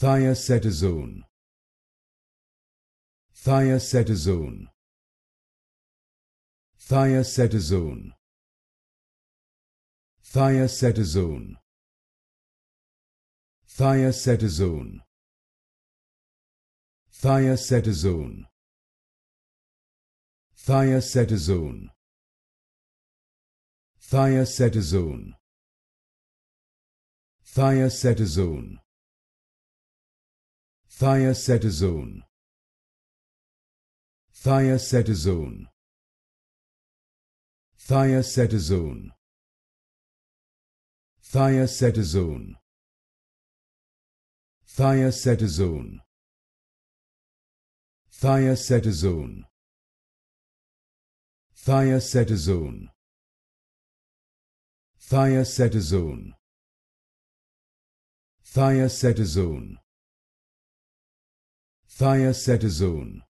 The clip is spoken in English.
Thiacetazone Thiacetazone Thiacetazone Thiacetazone Thiacetazone Thiacetazone Thiacetazone Thiacetazone Thiacetazone Thiacetazone Thiacetazone Thiacetazone Thiacetazone Thiacetazone Thiacetazone Thiacetazone Thiacetazone Thiacetazone Thiacetazone